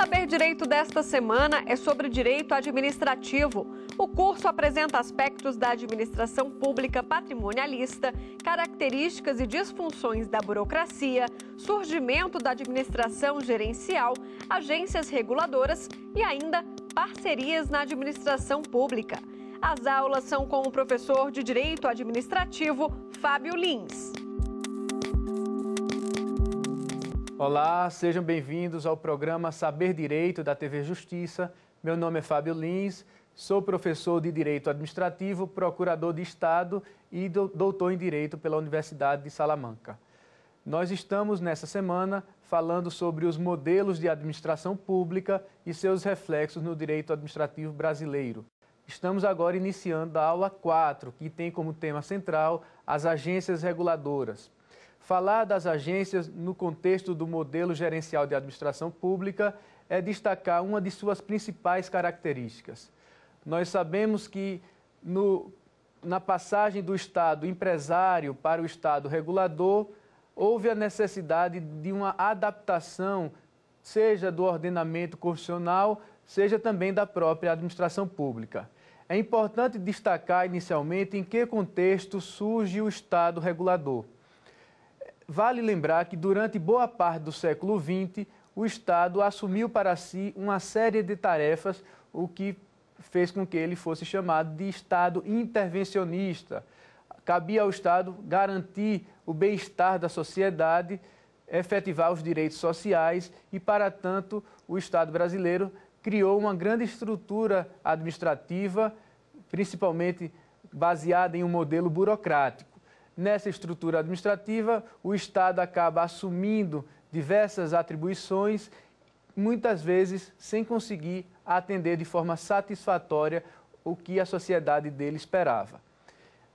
Saber Direito desta semana é sobre direito administrativo. O curso apresenta aspectos da administração pública patrimonialista, características e disfunções da burocracia, surgimento da administração gerencial, agências reguladoras e ainda parcerias na administração pública. As aulas são com o professor de Direito Administrativo, Fábio Lins. Olá, sejam bem-vindos ao programa Saber Direito da TV Justiça. Meu nome é Fábio Lins, sou professor de Direito Administrativo, procurador de Estado e doutor em Direito pela Universidade de Salamanca. Nós estamos nessa semana falando sobre os modelos de administração pública e seus reflexos no direito administrativo brasileiro. Estamos agora iniciando a aula 4, que tem como tema central as agências reguladoras. Falar das agências no contexto do modelo gerencial de administração pública é destacar uma de suas principais características. Nós sabemos que no, na passagem do Estado empresário para o Estado regulador, houve a necessidade de uma adaptação, seja do ordenamento constitucional, seja também da própria administração pública. É importante destacar inicialmente em que contexto surge o Estado regulador. Vale lembrar que durante boa parte do século XX, o Estado assumiu para si uma série de tarefas, o que fez com que ele fosse chamado de Estado intervencionista. Cabia ao Estado garantir o bem-estar da sociedade, efetivar os direitos sociais e, para tanto, o Estado brasileiro criou uma grande estrutura administrativa, principalmente baseada em um modelo burocrático. Nessa estrutura administrativa, o Estado acaba assumindo diversas atribuições, muitas vezes sem conseguir atender de forma satisfatória o que a sociedade dele esperava.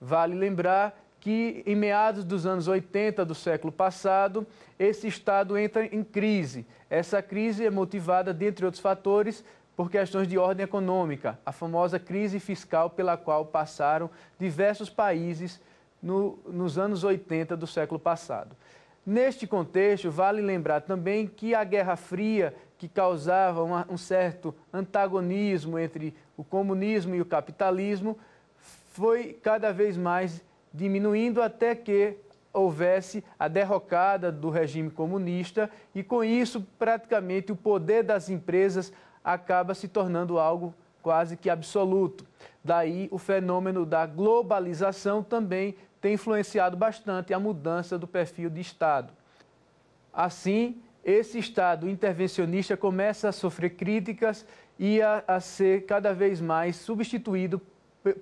Vale lembrar que, em meados dos anos 80 do século passado, esse Estado entra em crise. Essa crise é motivada, dentre outros fatores, por questões de ordem econômica, a famosa crise fiscal pela qual passaram diversos países no, nos anos 80 do século passado. Neste contexto, vale lembrar também que a Guerra Fria, que causava uma, um certo antagonismo entre o comunismo e o capitalismo, foi cada vez mais diminuindo até que houvesse a derrocada do regime comunista e, com isso, praticamente o poder das empresas acaba se tornando algo quase que absoluto. Daí o fenômeno da globalização também tem influenciado bastante a mudança do perfil de Estado. Assim, esse Estado intervencionista começa a sofrer críticas e a, a ser cada vez mais substituído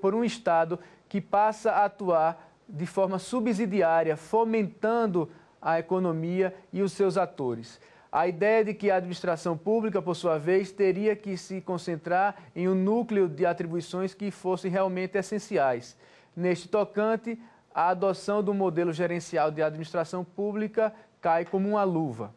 por um Estado que passa a atuar de forma subsidiária, fomentando a economia e os seus atores. A ideia de que a administração pública, por sua vez, teria que se concentrar em um núcleo de atribuições que fossem realmente essenciais. Neste tocante, a adoção do modelo gerencial de administração pública cai como uma luva.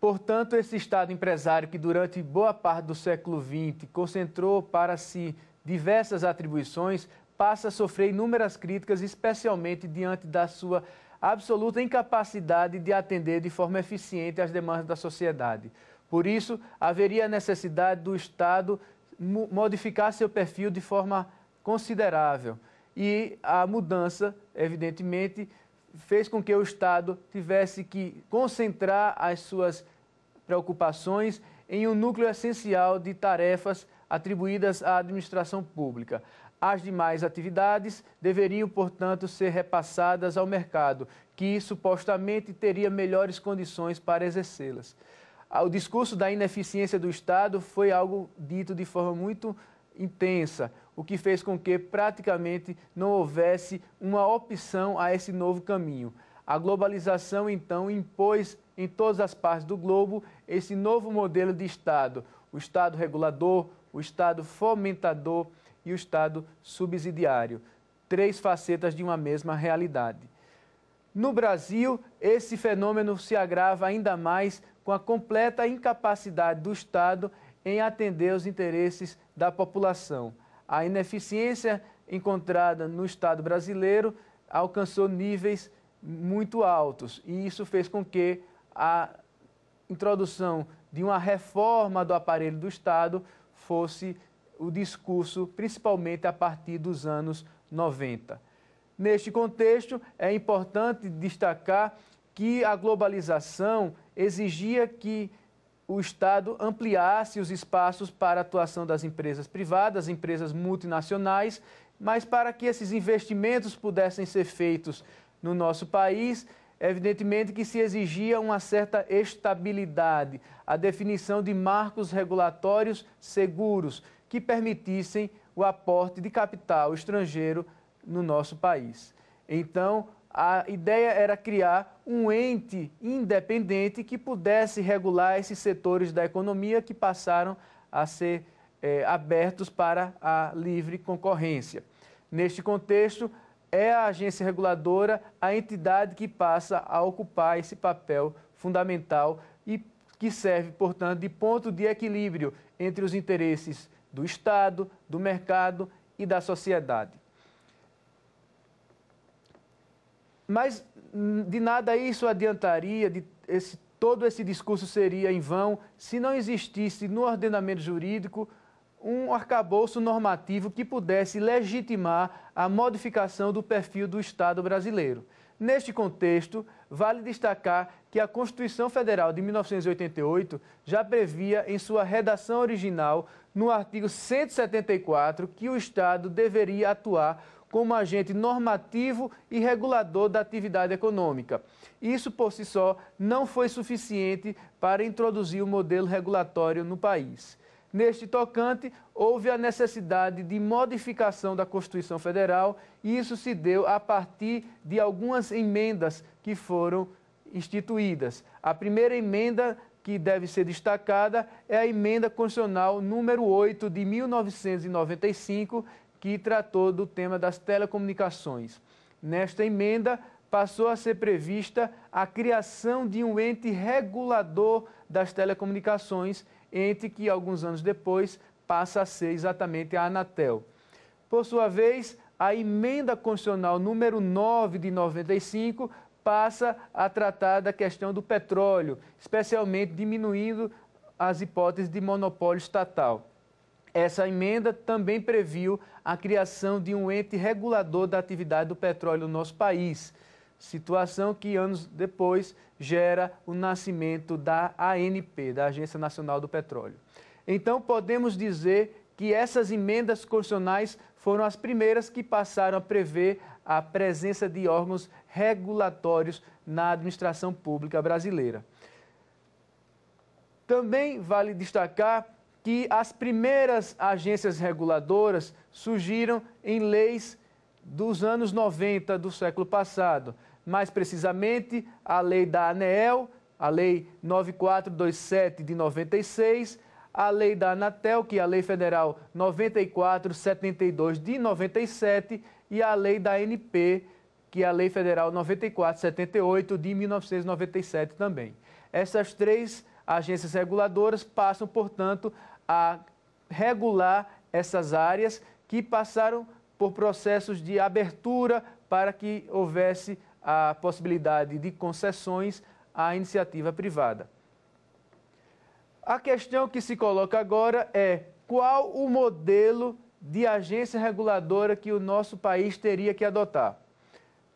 Portanto, esse Estado empresário que durante boa parte do século XX concentrou para si diversas atribuições passa a sofrer inúmeras críticas, especialmente diante da sua absoluta incapacidade de atender de forma eficiente às demandas da sociedade. Por isso, haveria a necessidade do Estado modificar seu perfil de forma considerável. E a mudança, evidentemente, fez com que o Estado tivesse que concentrar as suas preocupações em um núcleo essencial de tarefas atribuídas à administração pública. As demais atividades deveriam, portanto, ser repassadas ao mercado, que supostamente teria melhores condições para exercê-las. Ah, o discurso da ineficiência do Estado foi algo dito de forma muito intensa, o que fez com que praticamente não houvesse uma opção a esse novo caminho. A globalização, então, impôs em todas as partes do globo esse novo modelo de Estado: o Estado regulador, o Estado fomentador e o Estado subsidiário. Três facetas de uma mesma realidade. No Brasil, esse fenômeno se agrava ainda mais com a completa incapacidade do Estado em atender os interesses da população. A ineficiência encontrada no Estado brasileiro alcançou níveis muito altos e isso fez com que a introdução de uma reforma do aparelho do Estado fosse o discurso, principalmente a partir dos anos 90. Neste contexto, é importante destacar que a globalização exigia que o Estado ampliasse os espaços para a atuação das empresas privadas, empresas multinacionais, mas para que esses investimentos pudessem ser feitos no nosso país, evidentemente que se exigia uma certa estabilidade, a definição de marcos regulatórios seguros que permitissem o aporte de capital estrangeiro no nosso país. Então, a ideia era criar um ente independente que pudesse regular esses setores da economia que passaram a ser é, abertos para a livre concorrência. Neste contexto, é a agência reguladora a entidade que passa a ocupar esse papel fundamental e que serve, portanto, de ponto de equilíbrio entre os interesses do Estado, do mercado e da sociedade. Mas hum, de nada isso adiantaria, de esse, todo esse discurso seria em vão se não existisse no ordenamento jurídico um arcabouço normativo que pudesse legitimar a modificação do perfil do Estado brasileiro. Neste contexto, vale destacar que a Constituição Federal de 1988 já previa, em sua redação original, no artigo 174, que o Estado deveria atuar como agente normativo e regulador da atividade econômica. Isso, por si só, não foi suficiente para introduzir o modelo regulatório no país. Neste tocante, houve a necessidade de modificação da Constituição Federal e isso se deu a partir de algumas emendas que foram instituídas. A primeira emenda que deve ser destacada é a emenda constitucional número 8 de 1995, que tratou do tema das telecomunicações. Nesta emenda, passou a ser prevista a criação de um ente regulador das telecomunicações, ente que alguns anos depois passa a ser exatamente a Anatel. Por sua vez, a emenda constitucional número 9 de 95 passa a tratar da questão do petróleo, especialmente diminuindo as hipóteses de monopólio estatal. Essa emenda também previu a criação de um ente regulador da atividade do petróleo no nosso país. Situação que anos depois gera o nascimento da ANP, da Agência Nacional do Petróleo. Então, podemos dizer que essas emendas constitucionais foram as primeiras que passaram a prever a presença de órgãos regulatórios na administração pública brasileira. Também vale destacar que as primeiras agências reguladoras surgiram em leis dos anos 90 do século passado. Mais precisamente, a lei da ANEEL, a lei 9427 de 96, a lei da Anatel, que é a lei federal 9472 de 97 e a lei da ANP, que é a lei federal 9478 de 1997 também. Essas três agências reguladoras passam, portanto, a regular essas áreas que passaram por processos de abertura para que houvesse a possibilidade de concessões à iniciativa privada. A questão que se coloca agora é qual o modelo de agência reguladora que o nosso país teria que adotar.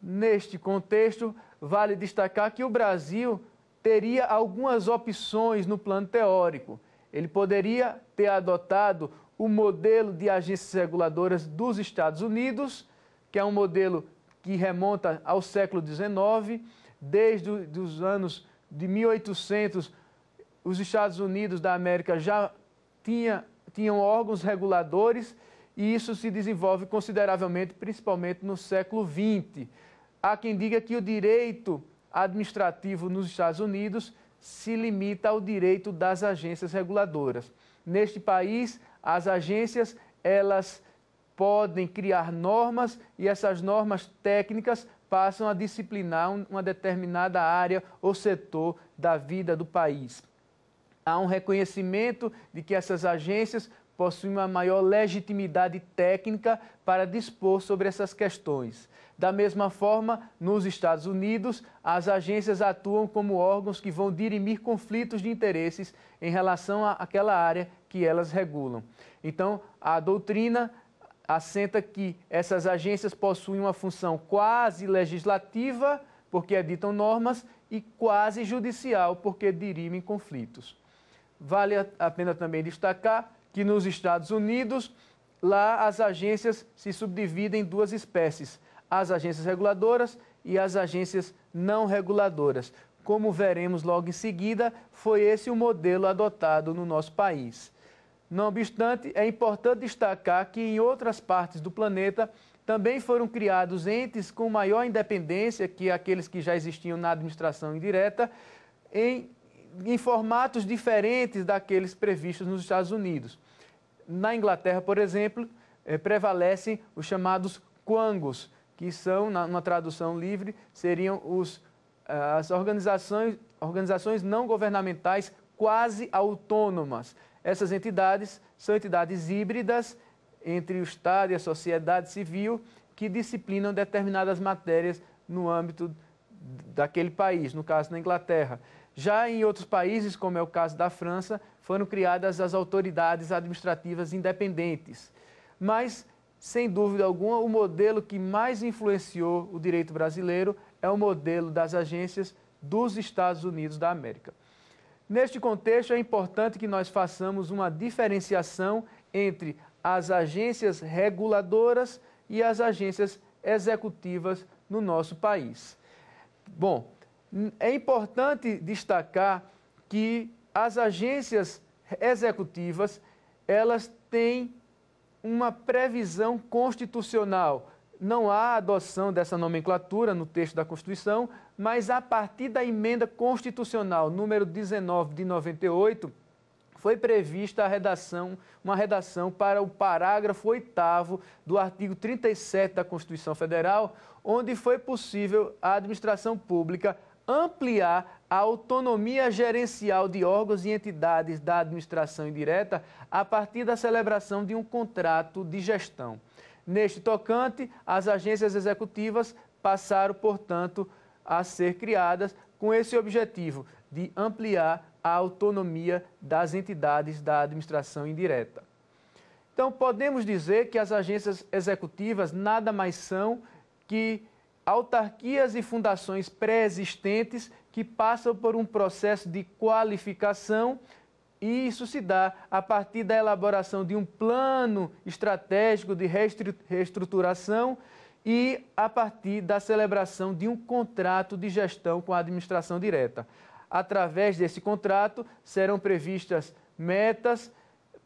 Neste contexto, vale destacar que o Brasil teria algumas opções no plano teórico. Ele poderia ter adotado o modelo de agências reguladoras dos Estados Unidos, que é um modelo que remonta ao século XIX, desde os anos de 1800, os Estados Unidos da América já tinha, tinham órgãos reguladores e isso se desenvolve consideravelmente, principalmente no século XX. Há quem diga que o direito administrativo nos Estados Unidos se limita ao direito das agências reguladoras. Neste país, as agências, elas podem criar normas e essas normas técnicas passam a disciplinar uma determinada área ou setor da vida do país. Há um reconhecimento de que essas agências possuem uma maior legitimidade técnica para dispor sobre essas questões. Da mesma forma, nos Estados Unidos, as agências atuam como órgãos que vão dirimir conflitos de interesses em relação àquela área que elas regulam. Então, a doutrina assenta que essas agências possuem uma função quase legislativa, porque editam normas, e quase judicial, porque dirimem conflitos. Vale a pena também destacar que nos Estados Unidos, lá as agências se subdividem em duas espécies: as agências reguladoras e as agências não reguladoras. Como veremos logo em seguida, foi esse o modelo adotado no nosso país. Não obstante, é importante destacar que em outras partes do planeta também foram criados entes com maior independência que aqueles que já existiam na administração indireta, em em formatos diferentes daqueles previstos nos Estados Unidos. Na Inglaterra, por exemplo, eh, prevalecem os chamados quangos, que são, na, numa tradução livre, seriam os, eh, as organizações, organizações não governamentais quase autônomas. Essas entidades são entidades híbridas entre o Estado e a sociedade civil que disciplinam determinadas matérias no âmbito daquele país, no caso na Inglaterra. Já em outros países, como é o caso da França, foram criadas as autoridades administrativas independentes. Mas, sem dúvida alguma, o modelo que mais influenciou o direito brasileiro é o modelo das agências dos Estados Unidos da América. Neste contexto, é importante que nós façamos uma diferenciação entre as agências reguladoras e as agências executivas no nosso país. Bom, é importante destacar que as agências executivas, elas têm uma previsão constitucional. Não há adoção dessa nomenclatura no texto da Constituição, mas a partir da emenda constitucional número 19 de 98, foi prevista a redação, uma redação para o parágrafo 8 do artigo 37 da Constituição Federal, onde foi possível a administração pública ampliar a autonomia gerencial de órgãos e entidades da administração indireta a partir da celebração de um contrato de gestão. Neste tocante, as agências executivas passaram, portanto, a ser criadas com esse objetivo de ampliar a autonomia das entidades da administração indireta. Então, podemos dizer que as agências executivas nada mais são que autarquias e fundações pré-existentes que passam por um processo de qualificação e isso se dá a partir da elaboração de um plano estratégico de reestruturação e a partir da celebração de um contrato de gestão com a administração direta. Através desse contrato serão previstas metas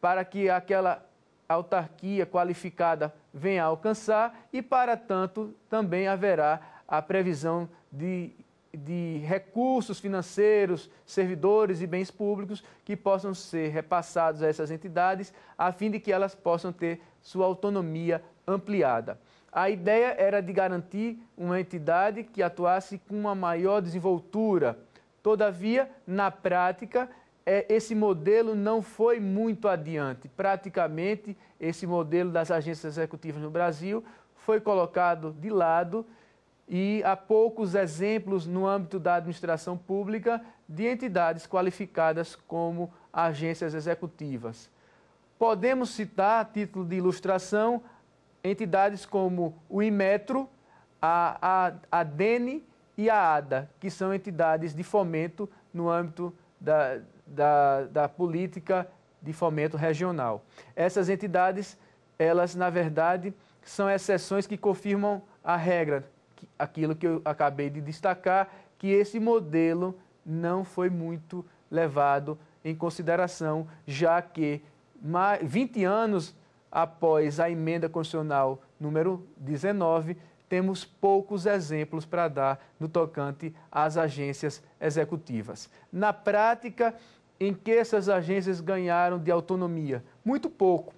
para que aquela autarquia qualificada venha a alcançar e, para tanto, também haverá a previsão de, de recursos financeiros, servidores e bens públicos que possam ser repassados a essas entidades, a fim de que elas possam ter sua autonomia ampliada. A ideia era de garantir uma entidade que atuasse com uma maior desenvoltura. Todavia, na prática, é, esse modelo não foi muito adiante. Praticamente, esse modelo das agências executivas no Brasil foi colocado de lado e há poucos exemplos no âmbito da administração pública de entidades qualificadas como agências executivas. Podemos citar, a título de ilustração, entidades como o Imetro, a, a, a DENE e a ADA, que são entidades de fomento no âmbito da, da, da política de fomento regional. Essas entidades, elas, na verdade, são exceções que confirmam a regra, que, aquilo que eu acabei de destacar, que esse modelo não foi muito levado em consideração, já que 20 anos após a emenda constitucional número 19, temos poucos exemplos para dar no tocante às agências executivas. Na prática, em que essas agências ganharam de autonomia? Muito pouco.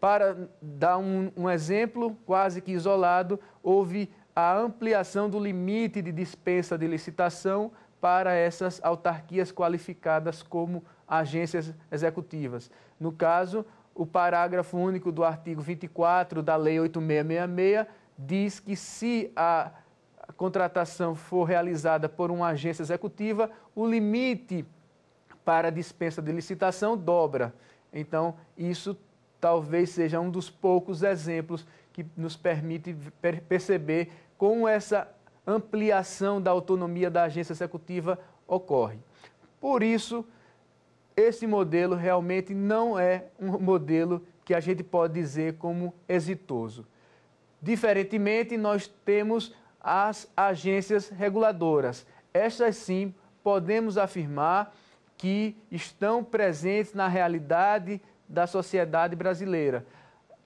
Para dar um, um exemplo quase que isolado, houve a ampliação do limite de dispensa de licitação para essas autarquias qualificadas como agências executivas. No caso, o parágrafo único do artigo 24 da Lei 8666 diz que se a contratação for realizada por uma agência executiva, o limite para dispensa de licitação dobra. Então, isso talvez seja um dos poucos exemplos que nos permite per perceber como essa ampliação da autonomia da agência executiva ocorre. Por isso, esse modelo realmente não é um modelo que a gente pode dizer como exitoso. Diferentemente, nós temos as agências reguladoras. Estas sim, podemos afirmar que estão presentes na realidade da sociedade brasileira.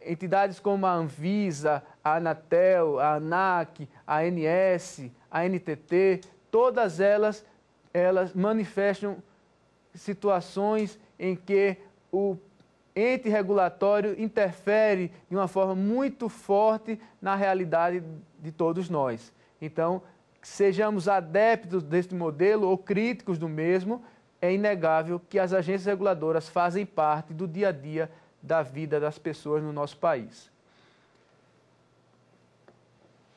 Entidades como a Anvisa, a Anatel, a ANAC, a ANS, a NTT, todas elas, elas manifestam situações em que o ente regulatório interfere de uma forma muito forte na realidade de todos nós. Então, sejamos adeptos deste modelo ou críticos do mesmo, é inegável que as agências reguladoras fazem parte do dia a dia da vida das pessoas no nosso país.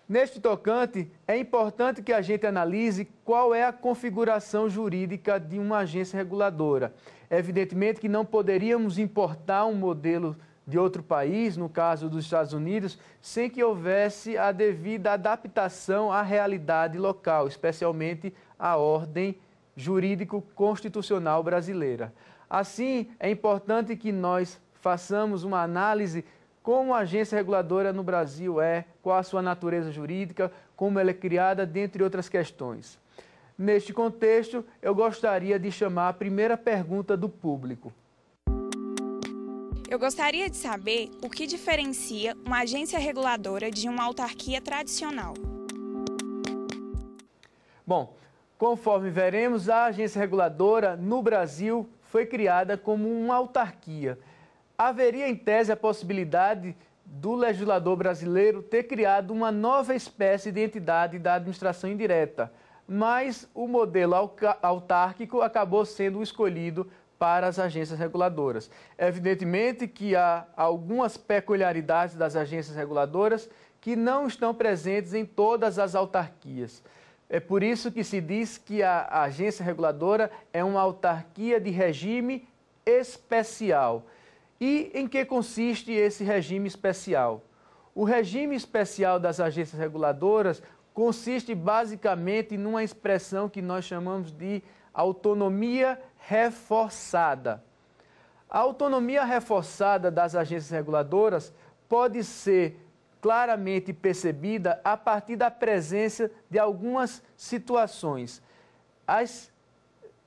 Neste tocante, é importante que a gente analise qual é a configuração jurídica de uma agência reguladora. Evidentemente que não poderíamos importar um modelo de outro país, no caso dos Estados Unidos, sem que houvesse a devida adaptação à realidade local, especialmente à ordem jurídico-constitucional brasileira. Assim, é importante que nós façamos uma análise como a agência reguladora no Brasil é, qual a sua natureza jurídica, como ela é criada, dentre outras questões. Neste contexto, eu gostaria de chamar a primeira pergunta do público. Eu gostaria de saber o que diferencia uma agência reguladora de uma autarquia tradicional. Bom, conforme veremos, a agência reguladora no Brasil foi criada como uma autarquia. Haveria, em tese, a possibilidade do legislador brasileiro ter criado uma nova espécie de entidade da administração indireta mas o modelo autárquico acabou sendo escolhido para as agências reguladoras. Evidentemente que há algumas peculiaridades das agências reguladoras que não estão presentes em todas as autarquias. É por isso que se diz que a agência reguladora é uma autarquia de regime especial. E em que consiste esse regime especial? O regime especial das agências reguladoras consiste basicamente numa expressão que nós chamamos de autonomia reforçada. A autonomia reforçada das agências reguladoras pode ser claramente percebida a partir da presença de algumas situações. As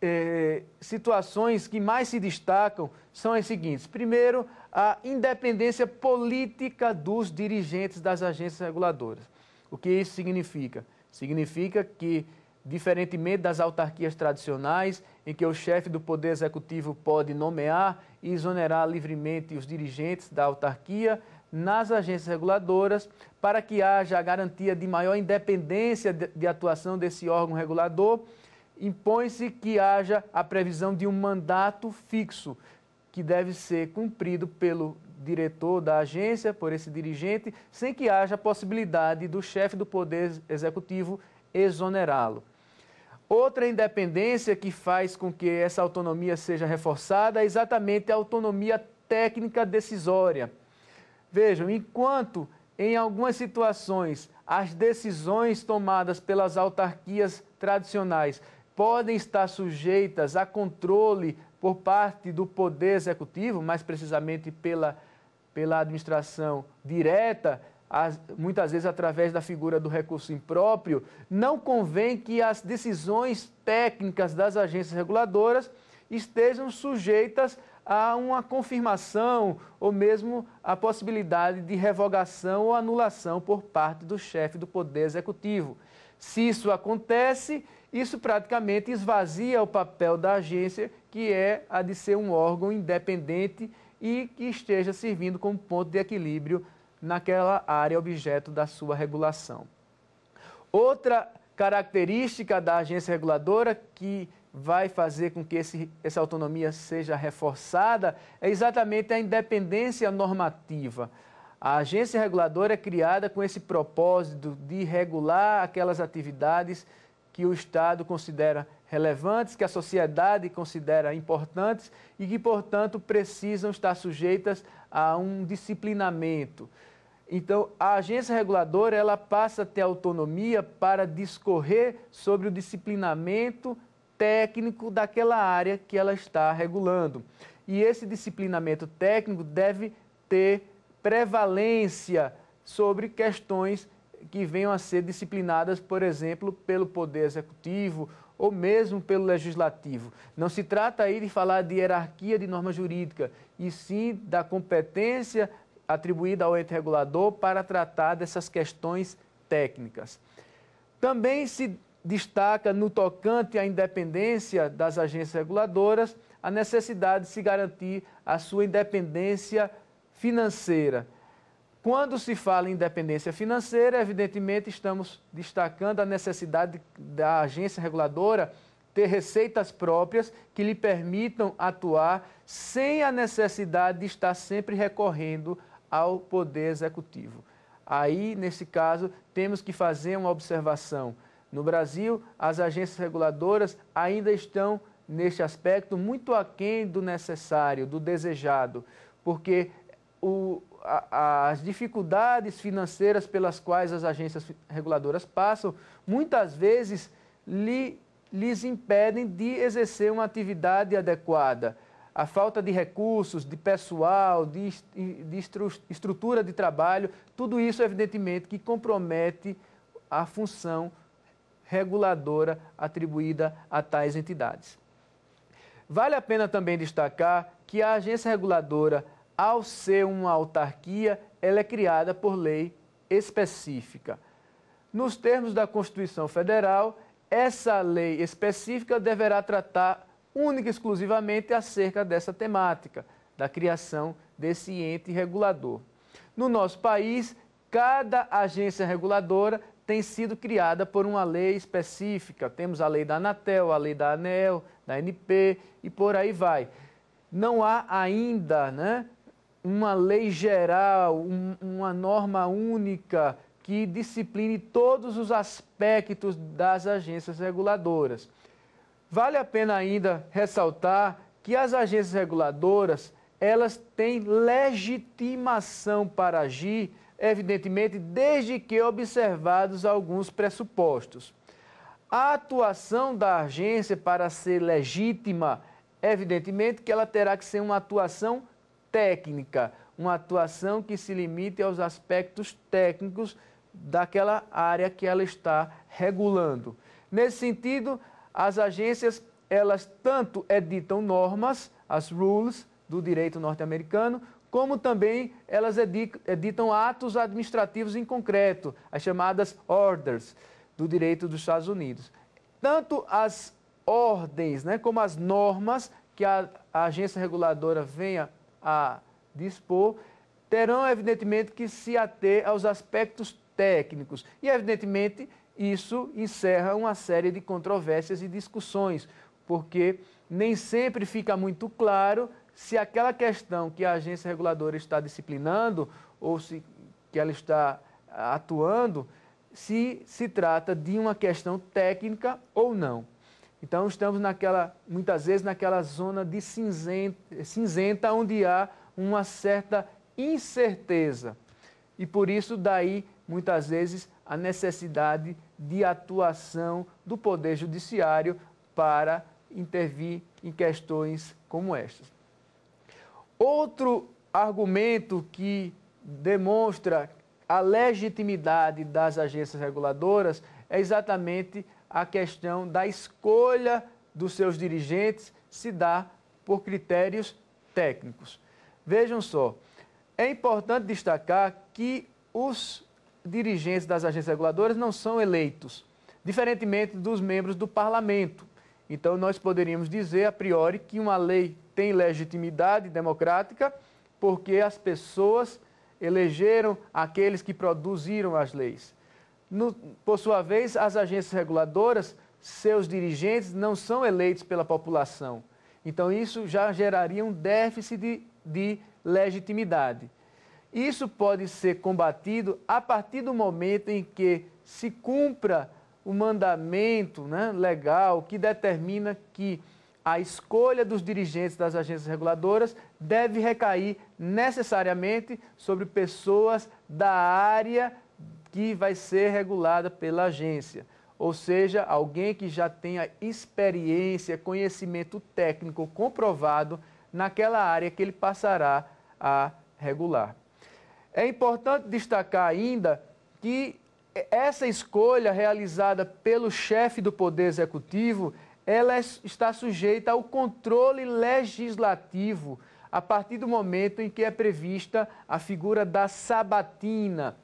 eh, situações que mais se destacam são as seguintes: primeiro, a independência política dos dirigentes das agências reguladoras. O que isso significa? Significa que, diferentemente das autarquias tradicionais, em que o chefe do Poder Executivo pode nomear e exonerar livremente os dirigentes da autarquia, nas agências reguladoras, para que haja a garantia de maior independência de atuação desse órgão regulador, impõe-se que haja a previsão de um mandato fixo, que deve ser cumprido pelo diretor da agência, por esse dirigente, sem que haja possibilidade do chefe do Poder Executivo exonerá-lo. Outra independência que faz com que essa autonomia seja reforçada é exatamente a autonomia técnica decisória. Vejam, enquanto em algumas situações as decisões tomadas pelas autarquias tradicionais podem estar sujeitas a controle por parte do poder executivo, mais precisamente pela pela administração direta, muitas vezes através da figura do recurso impróprio, não convém que as decisões técnicas das agências reguladoras estejam sujeitas a uma confirmação ou mesmo a possibilidade de revogação ou anulação por parte do chefe do Poder Executivo. Se isso acontece, isso praticamente esvazia o papel da agência, que é a de ser um órgão independente e que esteja servindo como ponto de equilíbrio naquela área objeto da sua regulação. Outra característica da agência reguladora que vai fazer com que esse, essa autonomia seja reforçada é exatamente a independência normativa. A agência reguladora é criada com esse propósito de regular aquelas atividades que o Estado considera relevantes, que a sociedade considera importantes e que, portanto, precisam estar sujeitas a um disciplinamento. Então, a agência reguladora ela passa a ter autonomia para discorrer sobre o disciplinamento técnico daquela área que ela está regulando. E esse disciplinamento técnico deve ter prevalência sobre questões que venham a ser disciplinadas, por exemplo, pelo Poder Executivo ou mesmo pelo Legislativo. Não se trata aí de falar de hierarquia de norma jurídica, e sim da competência atribuída ao ente regulador para tratar dessas questões técnicas. Também se destaca no tocante à independência das agências reguladoras a necessidade de se garantir a sua independência financeira. Quando se fala em independência financeira, evidentemente estamos destacando a necessidade da agência reguladora ter receitas próprias que lhe permitam atuar sem a necessidade de estar sempre recorrendo ao poder executivo. Aí, nesse caso, temos que fazer uma observação. No Brasil, as agências reguladoras ainda estão, neste aspecto, muito aquém do necessário, do desejado, porque o, a, as dificuldades financeiras pelas quais as agências reguladoras passam, muitas vezes lhes impedem de exercer uma atividade adequada. A falta de recursos, de pessoal, de, de estru, estrutura de trabalho, tudo isso, evidentemente, que compromete a função reguladora atribuída a tais entidades. Vale a pena também destacar que a agência reguladora ao ser uma autarquia, ela é criada por lei específica. Nos termos da Constituição Federal, essa lei específica deverá tratar única e exclusivamente acerca dessa temática, da criação desse ente regulador. No nosso país, cada agência reguladora tem sido criada por uma lei específica. Temos a lei da Anatel, a lei da ANEL, da NP e por aí vai. Não há ainda né, uma lei geral, um, uma norma única que discipline todos os aspectos das agências reguladoras. Vale a pena ainda ressaltar que as agências reguladoras, elas têm legitimação para agir, evidentemente, desde que observados alguns pressupostos. A atuação da agência para ser legítima, evidentemente que ela terá que ser uma atuação técnica, uma atuação que se limite aos aspectos técnicos daquela área que ela está regulando. Nesse sentido, as agências, elas tanto editam normas, as rules do direito norte-americano, como também elas editam atos administrativos em concreto, as chamadas orders do direito dos Estados Unidos. Tanto as ordens, né, como as normas que a, a agência reguladora venha a dispor, terão evidentemente que se ater aos aspectos técnicos. E evidentemente isso encerra uma série de controvérsias e discussões, porque nem sempre fica muito claro se aquela questão que a agência reguladora está disciplinando ou se que ela está ah, atuando, se se trata de uma questão técnica ou não. Então estamos naquela, muitas vezes naquela zona de cinzenta, cinzenta onde há uma certa incerteza. E por isso daí muitas vezes a necessidade de atuação do poder judiciário para intervir em questões como estas. Outro argumento que demonstra a legitimidade das agências reguladoras é exatamente a questão da escolha dos seus dirigentes se dá por critérios técnicos. Vejam só, é importante destacar que os dirigentes das agências reguladoras não são eleitos, diferentemente dos membros do parlamento. Então, nós poderíamos dizer a priori que uma lei tem legitimidade democrática porque as pessoas elegeram aqueles que produziram as leis. No, por sua vez, as agências reguladoras, seus dirigentes não são eleitos pela população. Então, isso já geraria um déficit de, de legitimidade. Isso pode ser combatido a partir do momento em que se cumpra o mandamento né, legal que determina que a escolha dos dirigentes das agências reguladoras deve recair necessariamente sobre pessoas da área que vai ser regulada pela agência. Ou seja, alguém que já tenha experiência, conhecimento técnico comprovado naquela área que ele passará a regular. É importante destacar ainda que essa escolha realizada pelo chefe do Poder Executivo, ela está sujeita ao controle legislativo a partir do momento em que é prevista a figura da sabatina,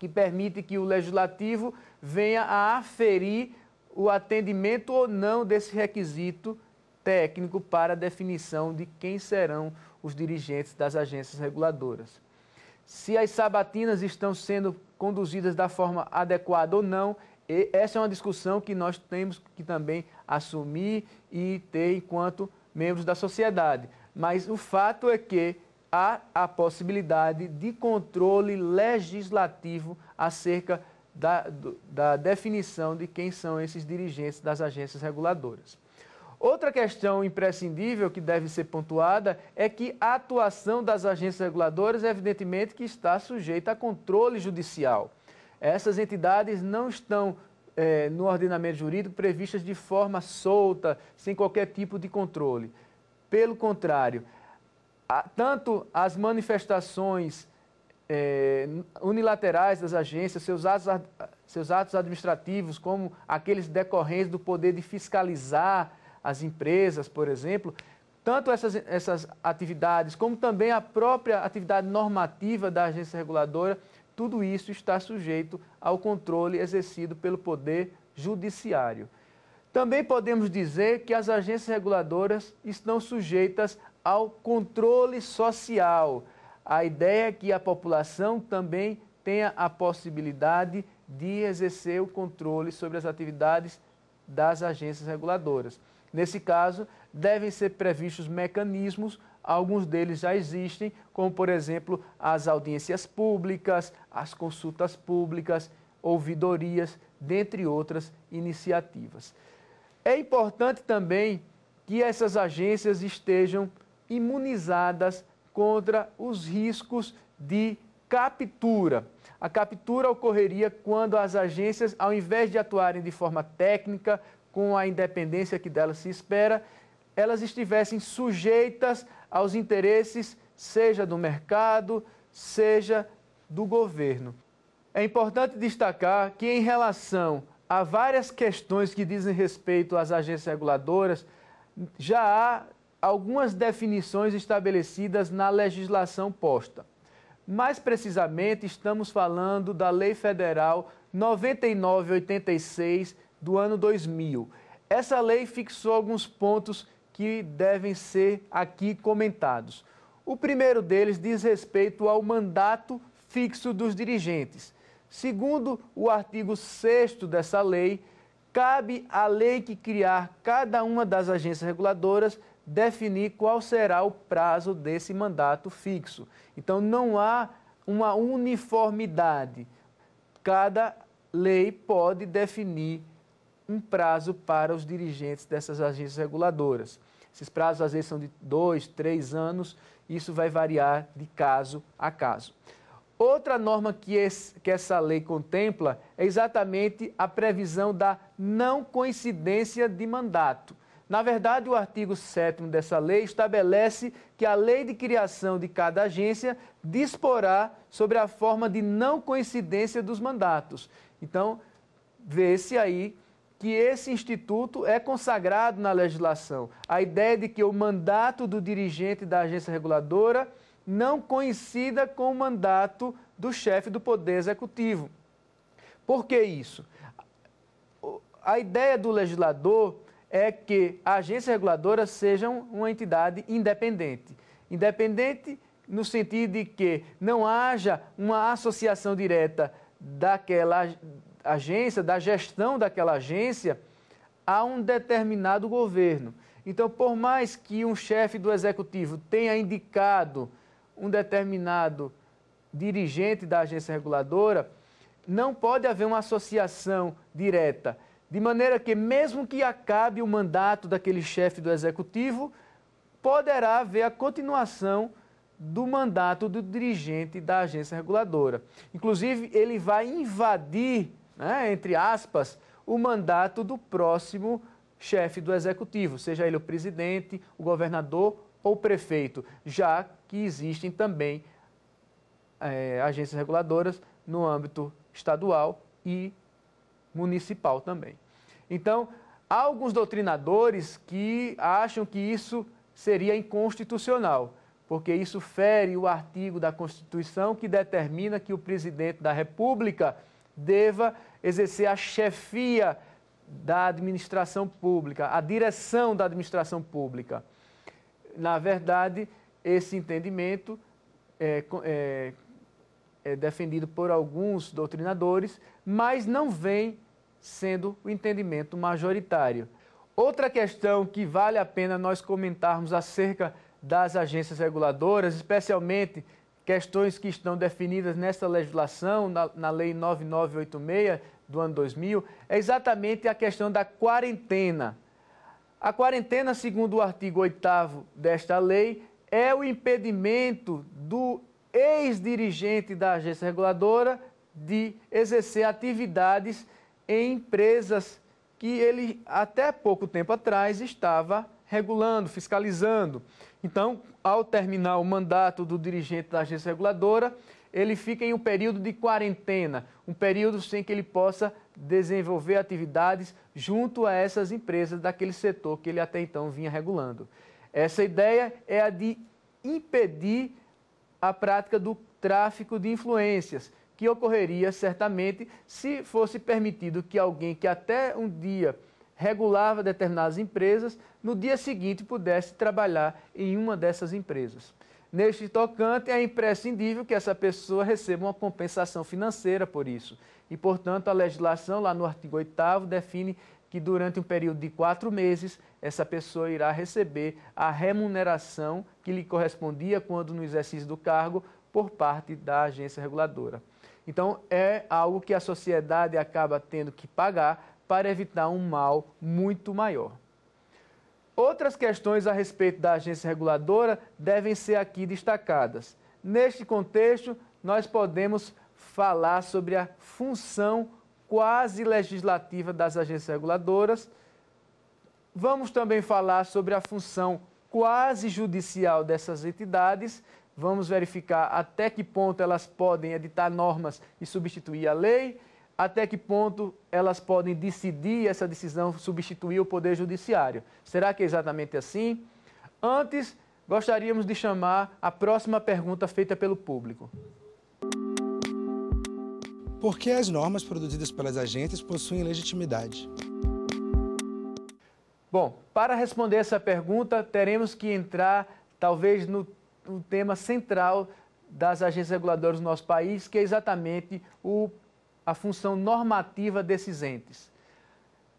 que permite que o legislativo venha a aferir o atendimento ou não desse requisito técnico para a definição de quem serão os dirigentes das agências reguladoras. Se as sabatinas estão sendo conduzidas da forma adequada ou não, essa é uma discussão que nós temos que também assumir e ter enquanto membros da sociedade. Mas o fato é que há a possibilidade de controle legislativo acerca da, da definição de quem são esses dirigentes das agências reguladoras. Outra questão imprescindível que deve ser pontuada é que a atuação das agências reguladoras, evidentemente, que está sujeita a controle judicial. Essas entidades não estão é, no ordenamento jurídico previstas de forma solta, sem qualquer tipo de controle. Pelo contrário, tanto as manifestações é, unilaterais das agências, seus atos, seus atos administrativos, como aqueles decorrentes do poder de fiscalizar as empresas, por exemplo, tanto essas, essas atividades, como também a própria atividade normativa da agência reguladora, tudo isso está sujeito ao controle exercido pelo poder judiciário. Também podemos dizer que as agências reguladoras estão sujeitas ao controle social. A ideia é que a população também tenha a possibilidade de exercer o controle sobre as atividades das agências reguladoras. Nesse caso, devem ser previstos mecanismos, alguns deles já existem, como, por exemplo, as audiências públicas, as consultas públicas, ouvidorias, dentre outras iniciativas. É importante também que essas agências estejam imunizadas contra os riscos de captura. A captura ocorreria quando as agências, ao invés de atuarem de forma técnica, com a independência que delas se espera, elas estivessem sujeitas aos interesses, seja do mercado, seja do governo. É importante destacar que, em relação a várias questões que dizem respeito às agências reguladoras, já há algumas definições estabelecidas na legislação posta. Mais precisamente, estamos falando da Lei Federal 9986 do ano 2000. Essa lei fixou alguns pontos que devem ser aqui comentados. O primeiro deles diz respeito ao mandato fixo dos dirigentes. Segundo o artigo 6 dessa lei, cabe à lei que criar cada uma das agências reguladoras definir qual será o prazo desse mandato fixo. Então, não há uma uniformidade. Cada lei pode definir um prazo para os dirigentes dessas agências reguladoras. Esses prazos às vezes são de dois, três anos, isso vai variar de caso a caso. Outra norma que, esse, que essa lei contempla é exatamente a previsão da não coincidência de mandato. Na verdade, o artigo 7 dessa lei estabelece que a lei de criação de cada agência disporá sobre a forma de não coincidência dos mandatos. Então, vê-se aí que esse instituto é consagrado na legislação. A ideia de que o mandato do dirigente da agência reguladora não coincida com o mandato do chefe do Poder Executivo. Por que isso? A ideia do legislador é que a agência reguladora seja uma entidade independente. Independente no sentido de que não haja uma associação direta daquela agência, da gestão daquela agência, a um determinado governo. Então, por mais que um chefe do executivo tenha indicado um determinado dirigente da agência reguladora, não pode haver uma associação direta. De maneira que, mesmo que acabe o mandato daquele chefe do executivo, poderá haver a continuação do mandato do dirigente da agência reguladora. Inclusive, ele vai invadir, né, entre aspas, o mandato do próximo chefe do executivo, seja ele o presidente, o governador ou o prefeito, já que existem também é, agências reguladoras no âmbito estadual e municipal também. Então, há alguns doutrinadores que acham que isso seria inconstitucional, porque isso fere o artigo da Constituição que determina que o presidente da República deva exercer a chefia da administração pública, a direção da administração pública. Na verdade, esse entendimento é, é, é, defendido por alguns doutrinadores, mas não vem sendo o entendimento majoritário. Outra questão que vale a pena nós comentarmos acerca das agências reguladoras, especialmente questões que estão definidas nesta legislação, na, na, Lei 9986 do ano 2000, é exatamente a questão da quarentena. A quarentena, segundo o artigo 8 desta lei, é o impedimento do ex-dirigente da agência reguladora, de exercer atividades em empresas que ele, até pouco tempo atrás, estava regulando, fiscalizando. Então, ao terminar o mandato do dirigente da agência reguladora, ele fica em um período de quarentena, um período sem que ele possa desenvolver atividades junto a essas empresas daquele setor que ele até então vinha regulando. Essa ideia é a de impedir a prática do tráfico de influências, que ocorreria certamente se fosse permitido que alguém que até um dia regulava determinadas empresas, no dia seguinte pudesse trabalhar em uma dessas empresas. Neste tocante, é imprescindível que essa pessoa receba uma compensação financeira por isso. E, portanto, a legislação, lá no artigo 8, define que durante um período de quatro meses essa pessoa irá receber a remuneração que lhe correspondia quando no exercício do cargo por parte da agência reguladora. Então, é algo que a sociedade acaba tendo que pagar para evitar um mal muito maior. Outras questões a respeito da agência reguladora devem ser aqui destacadas. Neste contexto, nós podemos falar sobre a função quase legislativa das agências reguladoras Vamos também falar sobre a função quase judicial dessas entidades. Vamos verificar até que ponto elas podem editar normas e substituir a lei, até que ponto elas podem decidir essa decisão substituir o poder judiciário. Será que é exatamente assim? Antes, gostaríamos de chamar a próxima pergunta feita pelo público. Por que as normas produzidas pelas agências possuem legitimidade? Bom, para responder essa pergunta, teremos que entrar talvez no, no tema central das agências reguladoras do nosso país, que é exatamente o, a função normativa desses entes.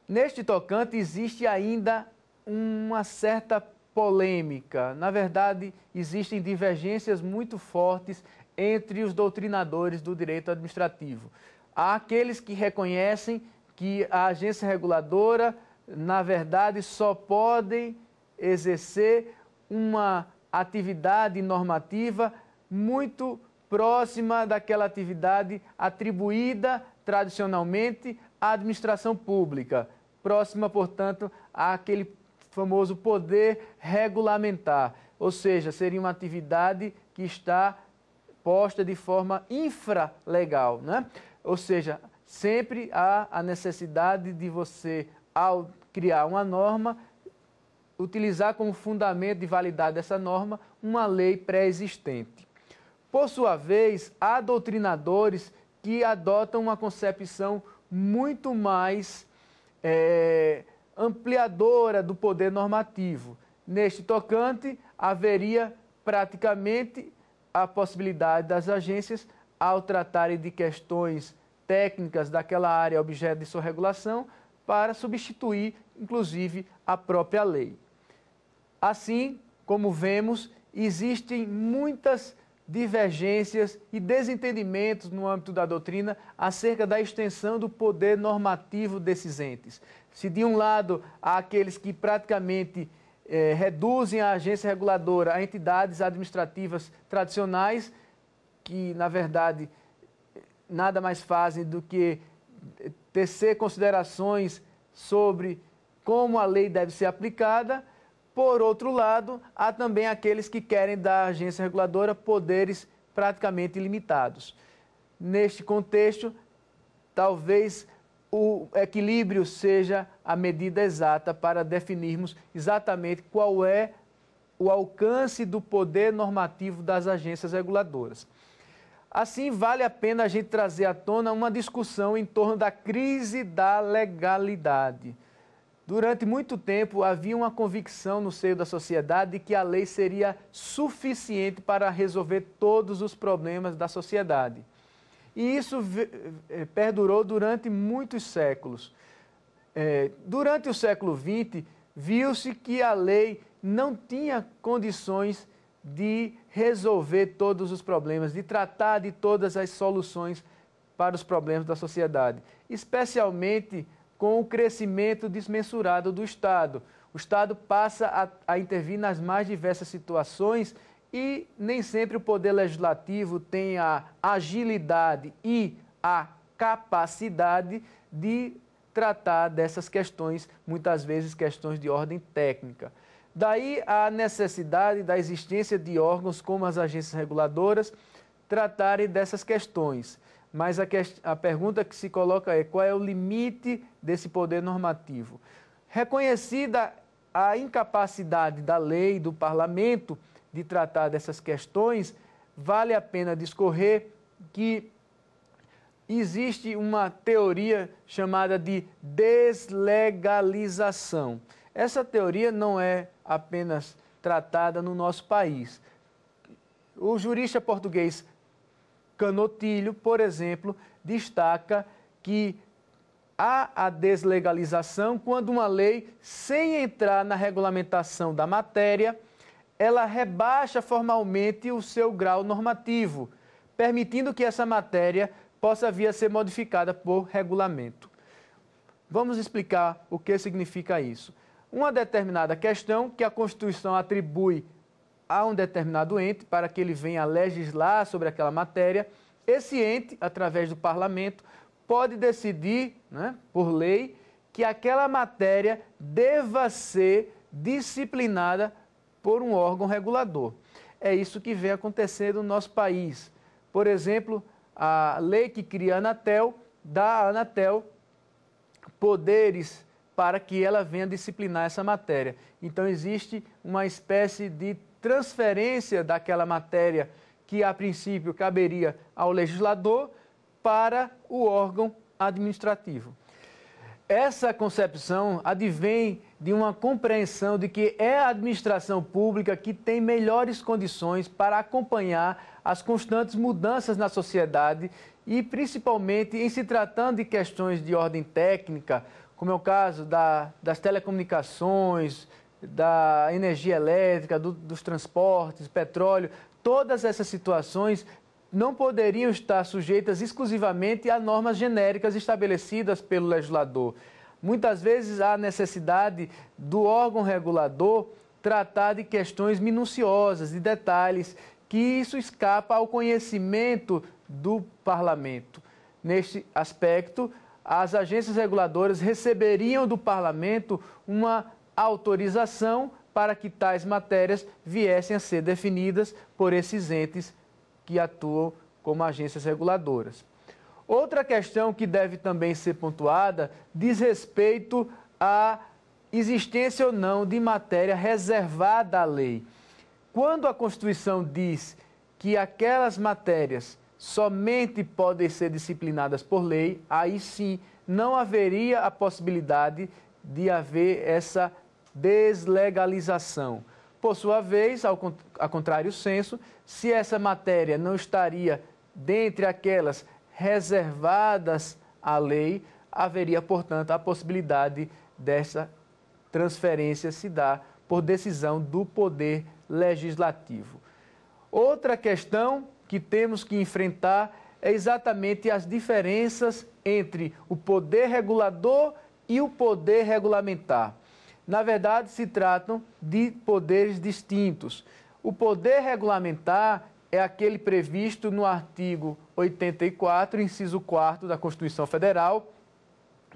Neste tocante, existe ainda uma certa polêmica. Na verdade, existem divergências muito fortes entre os doutrinadores do direito administrativo. Há aqueles que reconhecem que a agência reguladora na verdade, só podem exercer uma atividade normativa muito próxima daquela atividade atribuída tradicionalmente à administração pública, próxima, portanto, àquele famoso poder regulamentar, ou seja, seria uma atividade que está posta de forma infralegal, né? ou seja, sempre há a necessidade de você ao criar uma norma, utilizar como fundamento de validade dessa norma uma lei pré-existente. Por sua vez, há doutrinadores que adotam uma concepção muito mais é, ampliadora do poder normativo. Neste tocante, haveria praticamente a possibilidade das agências, ao tratarem de questões técnicas daquela área objeto de sua regulação, para substituir, inclusive, a própria lei. Assim, como vemos, existem muitas divergências e desentendimentos no âmbito da doutrina acerca da extensão do poder normativo desses entes. Se, de um lado, há aqueles que praticamente eh, reduzem a agência reguladora a entidades administrativas tradicionais, que, na verdade, nada mais fazem do que tecer considerações sobre como a lei deve ser aplicada. Por outro lado, há também aqueles que querem da agência reguladora poderes praticamente ilimitados. Neste contexto, talvez o equilíbrio seja a medida exata para definirmos exatamente qual é o alcance do poder normativo das agências reguladoras. Assim, vale a pena a gente trazer à tona uma discussão em torno da crise da legalidade. Durante muito tempo havia uma convicção no seio da sociedade de que a lei seria suficiente para resolver todos os problemas da sociedade. E isso eh, eh, perdurou durante muitos séculos. Eh, durante o século XX, viu-se que a lei não tinha condições de resolver todos os problemas, de tratar de todas as soluções para os problemas da sociedade, especialmente com o crescimento desmensurado do Estado. O Estado passa a, a intervir nas mais diversas situações e nem sempre o poder legislativo tem a agilidade e a capacidade de tratar dessas questões, muitas vezes questões de ordem técnica. Daí a necessidade da existência de órgãos como as agências reguladoras tratarem dessas questões. Mas a, que, a pergunta que se coloca é qual é o limite desse poder normativo? Reconhecida a incapacidade da lei, do parlamento, de tratar dessas questões, vale a pena discorrer que existe uma teoria chamada de deslegalização. Essa teoria não é apenas tratada no nosso país. O jurista português Canotilho, por exemplo, destaca que há a deslegalização quando uma lei, sem entrar na regulamentação da matéria, ela rebaixa formalmente o seu grau normativo, permitindo que essa matéria possa vir a ser modificada por regulamento. Vamos explicar o que significa isso uma determinada questão que a Constituição atribui a um determinado ente para que ele venha legislar sobre aquela matéria. Esse ente, através do parlamento, pode decidir, né, por lei, que aquela matéria deva ser disciplinada por um órgão regulador. É isso que vem acontecendo no nosso país. Por exemplo, a lei que cria a Anatel dá à Anatel poderes para que ela venha disciplinar essa matéria. Então, existe uma espécie de transferência daquela matéria que, a princípio, caberia ao legislador para o órgão administrativo. Essa concepção advém de uma compreensão de que é a administração pública que tem melhores condições para acompanhar as constantes mudanças na sociedade e, principalmente, em se tratando de questões de ordem técnica, como é o caso da, das telecomunicações, da energia elétrica, do, dos transportes, petróleo, todas essas situações não poderiam estar sujeitas exclusivamente a normas genéricas estabelecidas pelo legislador. Muitas vezes há necessidade do órgão regulador tratar de questões minuciosas, de detalhes, que isso escapa ao conhecimento do parlamento. Neste aspecto, as agências reguladoras receberiam do parlamento uma autorização para que tais matérias viessem a ser definidas por esses entes que atuam como agências reguladoras. Outra questão que deve também ser pontuada diz respeito à existência ou não de matéria reservada à lei. Quando a Constituição diz que aquelas matérias somente podem ser disciplinadas por lei, aí sim não haveria a possibilidade de haver essa deslegalização. Por sua vez, ao contrário senso, se essa matéria não estaria dentre aquelas reservadas à lei, haveria, portanto, a possibilidade dessa transferência se dar por decisão do poder legislativo. Outra questão que temos que enfrentar é exatamente as diferenças entre o poder regulador e o poder regulamentar. Na verdade, se tratam de poderes distintos. O poder regulamentar é aquele previsto no artigo 84, inciso 4 da Constituição Federal,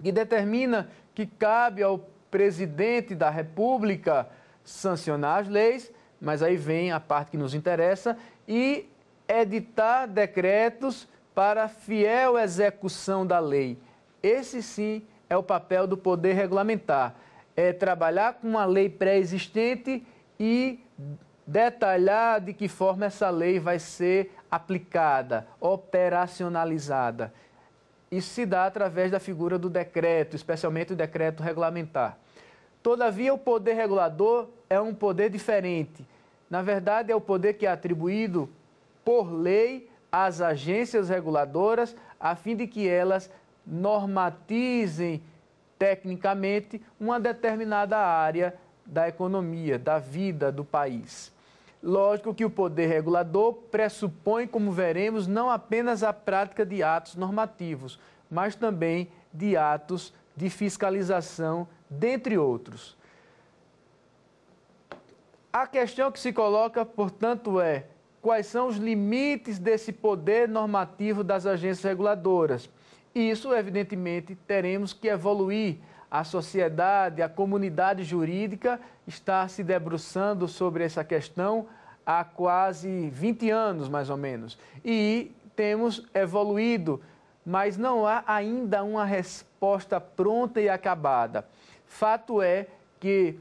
que determina que cabe ao presidente da República sancionar as leis, mas aí vem a parte que nos interessa, e editar decretos para fiel execução da lei. Esse sim é o papel do poder regulamentar. É trabalhar com uma lei pré-existente e detalhar de que forma essa lei vai ser aplicada, operacionalizada. Isso se dá através da figura do decreto, especialmente o decreto regulamentar. Todavia, o poder regulador é um poder diferente. Na verdade, é o poder que é atribuído por lei as agências reguladoras, a fim de que elas normatizem tecnicamente uma determinada área da economia, da vida do país. Lógico que o poder regulador pressupõe, como veremos, não apenas a prática de atos normativos, mas também de atos de fiscalização, dentre outros. A questão que se coloca, portanto, é quais são os limites desse poder normativo das agências reguladoras. isso, evidentemente, teremos que evoluir. A sociedade, a comunidade jurídica está se debruçando sobre essa questão há quase 20 anos, mais ou menos. E temos evoluído, mas não há ainda uma resposta pronta e acabada. Fato é que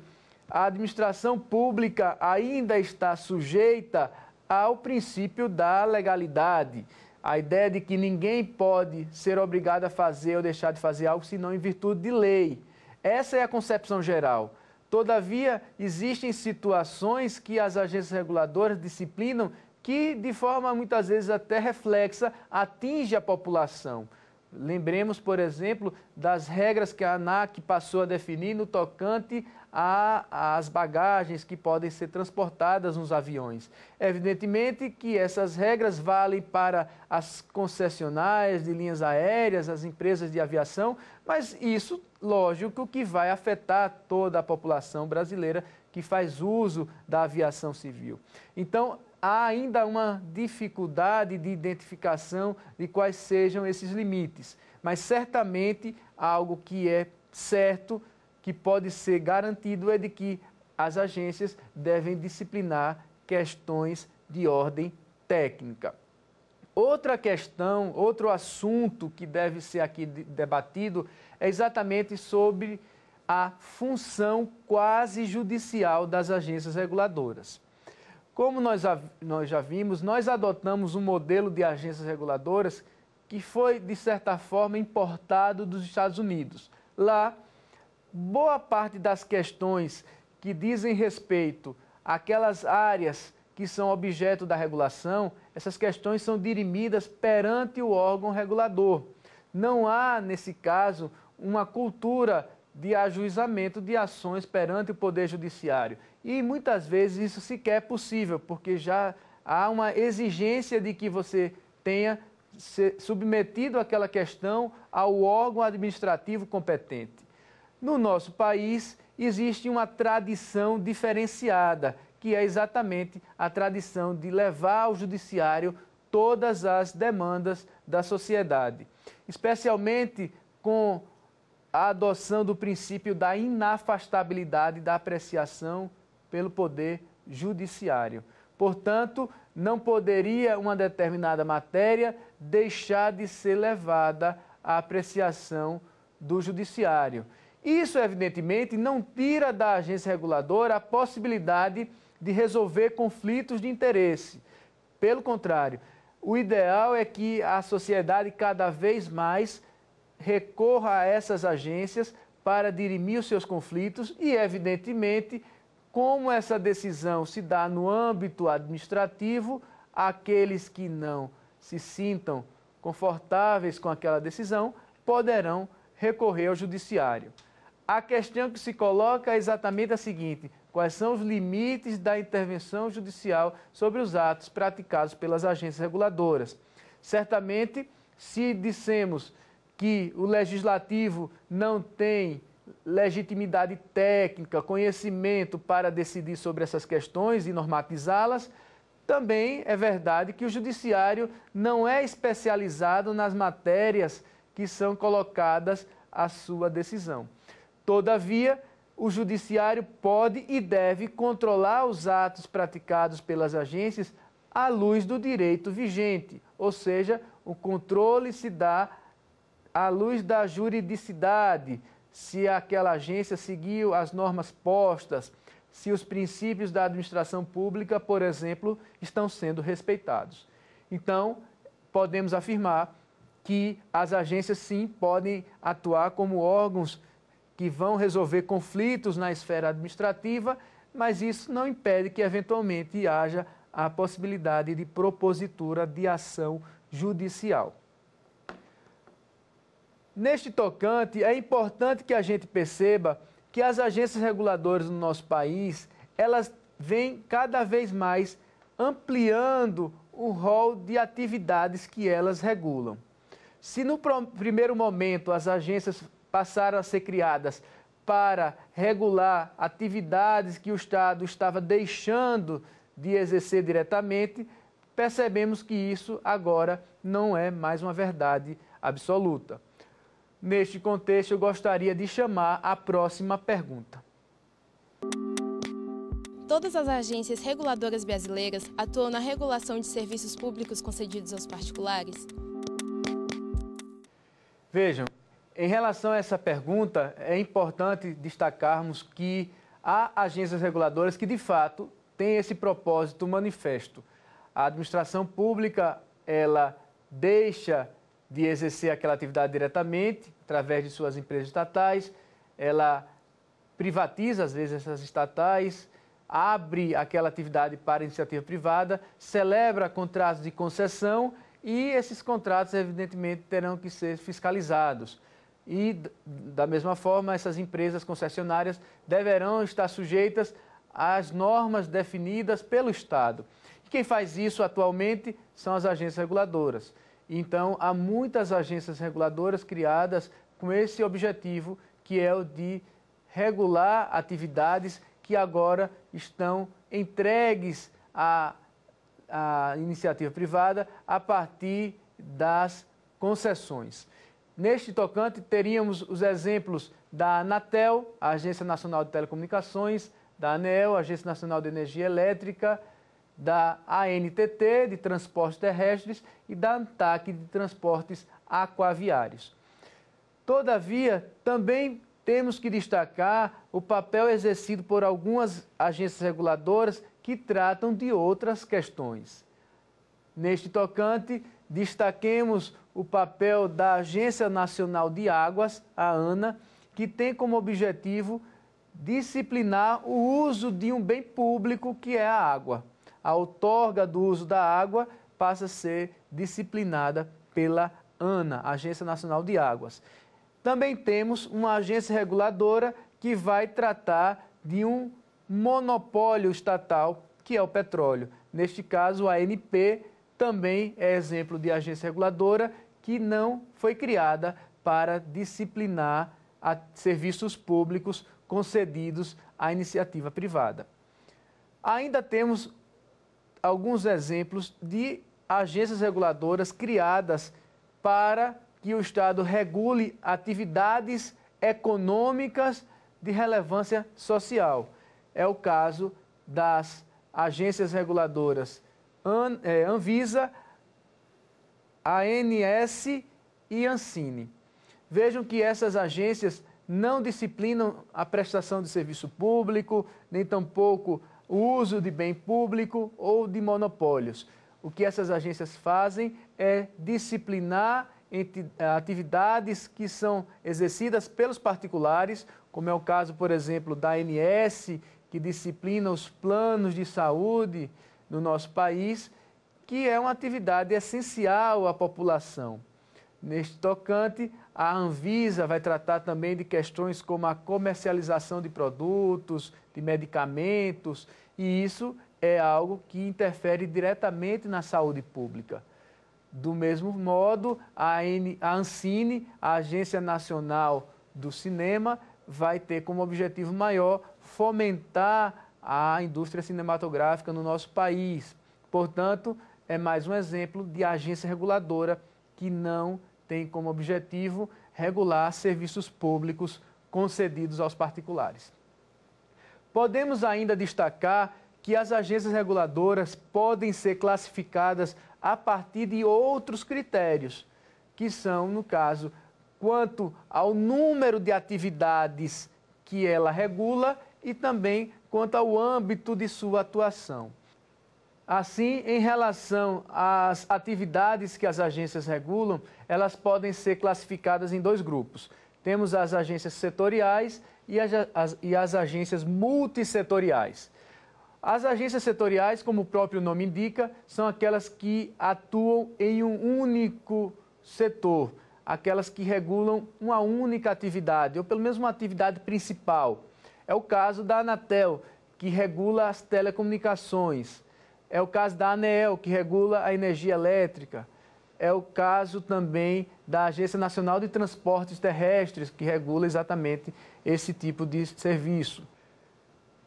a administração pública ainda está sujeita ao princípio da legalidade. A ideia de que ninguém pode ser obrigado a fazer ou deixar de fazer algo senão em virtude de lei. Essa é a concepção geral. Todavia, existem situações que as agências reguladoras disciplinam que, de forma muitas vezes até reflexa, atinge a população. Lembremos, por exemplo, das regras que a ANAC passou a definir no tocante às bagagens que podem ser transportadas nos aviões. Evidentemente que essas regras valem para as concessionárias de linhas aéreas, as empresas de aviação, mas isso, lógico, que vai afetar toda a população brasileira que faz uso da aviação civil. Então, há ainda uma dificuldade de identificação de quais sejam esses limites, mas certamente algo que é certo, que pode ser garantido, é de que as agências devem disciplinar questões de ordem técnica. Outra questão, outro assunto que deve ser aqui debatido é exatamente sobre a função quase judicial das agências reguladoras. Como nós, nós já vimos, nós adotamos um modelo de agências reguladoras que foi, de certa forma, importado dos Estados Unidos. Lá, boa parte das questões que dizem respeito àquelas áreas que são objeto da regulação, essas questões são dirimidas perante o órgão regulador. Não há, nesse caso, uma cultura de ajuizamento de ações perante o Poder Judiciário. E muitas vezes isso sequer é possível, porque já há uma exigência de que você tenha submetido aquela questão ao órgão administrativo competente. No nosso país, existe uma tradição diferenciada, que é exatamente a tradição de levar ao judiciário todas as demandas da sociedade, especialmente com a adoção do princípio da inafastabilidade da apreciação pelo Poder Judiciário. Portanto, não poderia uma determinada matéria deixar de ser levada à apreciação do Judiciário. Isso, evidentemente, não tira da agência reguladora a possibilidade de resolver conflitos de interesse. Pelo contrário, o ideal é que a sociedade cada vez mais recorra a essas agências para dirimir os seus conflitos e, evidentemente, como essa decisão se dá no âmbito administrativo, aqueles que não se sintam confortáveis com aquela decisão poderão recorrer ao judiciário. A questão que se coloca é exatamente a seguinte: quais são os limites da intervenção judicial sobre os atos praticados pelas agências reguladoras? Certamente, se dissemos que o legislativo não tem legitimidade técnica, conhecimento para decidir sobre essas questões e normatizá-las, também é verdade que o judiciário não é especializado nas matérias que são colocadas à sua decisão. Todavia, o judiciário pode e deve controlar os atos praticados pelas agências à luz do direito vigente, ou seja, o controle se dá à luz da juridicidade, se aquela agência seguiu as normas postas, se os princípios da administração pública, por exemplo, estão sendo respeitados. Então, podemos afirmar que as agências sim podem atuar como órgãos que vão resolver conflitos na esfera administrativa, mas isso não impede que eventualmente haja a possibilidade de propositura de ação judicial. Neste tocante, é importante que a gente perceba que as agências reguladoras no nosso país, elas vêm cada vez mais ampliando o rol de atividades que elas regulam. Se no primeiro momento as agências passaram a ser criadas para regular atividades que o Estado estava deixando de exercer diretamente, percebemos que isso agora não é mais uma verdade absoluta. Neste contexto, eu gostaria de chamar a próxima pergunta. Todas as agências reguladoras brasileiras atuam na regulação de serviços públicos concedidos aos particulares? Vejam, em relação a essa pergunta, é importante destacarmos que há agências reguladoras que, de fato, têm esse propósito manifesto. A administração pública, ela deixa de exercer aquela atividade diretamente, através de suas empresas estatais, ela privatiza, às vezes, essas estatais, abre aquela atividade para iniciativa privada, celebra contratos de concessão e esses contratos, evidentemente, terão que ser fiscalizados. E, da mesma forma, essas empresas concessionárias deverão estar sujeitas às normas definidas pelo Estado. E quem faz isso atualmente são as agências reguladoras. Então, há muitas agências reguladoras criadas com esse objetivo, que é o de regular atividades que agora estão entregues à, à iniciativa privada a partir das concessões. Neste tocante, teríamos os exemplos da Anatel, a Agência Nacional de Telecomunicações, da ANEL, a Agência Nacional de Energia Elétrica, da ANTT, de transportes terrestres, e da ANTAC, de transportes aquaviários. Todavia, também temos que destacar o papel exercido por algumas agências reguladoras que tratam de outras questões. Neste tocante, destaquemos o papel da Agência Nacional de Águas, a ANA, que tem como objetivo disciplinar o uso de um bem público que é a água a outorga do uso da água passa a ser disciplinada pela ANA, Agência Nacional de Águas. Também temos uma agência reguladora que vai tratar de um monopólio estatal, que é o petróleo. Neste caso, a ANP também é exemplo de agência reguladora que não foi criada para disciplinar serviços públicos concedidos à iniciativa privada. Ainda temos alguns exemplos de agências reguladoras criadas para que o Estado regule atividades econômicas de relevância social. É o caso das agências reguladoras é, Anvisa, ANS e Ancine. Vejam que essas agências não disciplinam a prestação de serviço público, nem tampouco o uso de bem público ou de monopólios. O que essas agências fazem é disciplinar eh, atividades que são exercidas pelos particulares, como é o caso, por exemplo, da ANS, que disciplina os planos de saúde no nosso país, que é uma atividade essencial à população. Neste tocante, a Anvisa vai tratar também de questões como a comercialização de produtos, de medicamentos, e isso é algo que interfere diretamente na saúde pública. Do mesmo modo, a, Ancine, a Agência Nacional do Cinema, vai ter como objetivo maior fomentar a indústria cinematográfica no nosso país. Portanto, é mais um exemplo de agência reguladora que não tem como objetivo regular serviços públicos concedidos aos particulares. Podemos ainda destacar que as agências reguladoras podem ser classificadas a partir de outros critérios, que são, no caso, quanto ao número de atividades que ela regula e também quanto ao âmbito de sua atuação. Assim, em relação às atividades que as agências regulam, elas podem ser classificadas em dois grupos. Temos as agências setoriais e as, as, e as agências multissetoriais. As agências setoriais, como o próprio nome indica, são aquelas que atuam em um único setor, aquelas que regulam uma única atividade, ou pelo menos uma atividade principal. É o caso da Anatel, que regula as telecomunicações. É o caso da ANEEL, que regula a energia elétrica. É o caso também da Agência Nacional de Transportes Terrestres, que regula exatamente esse tipo de serviço.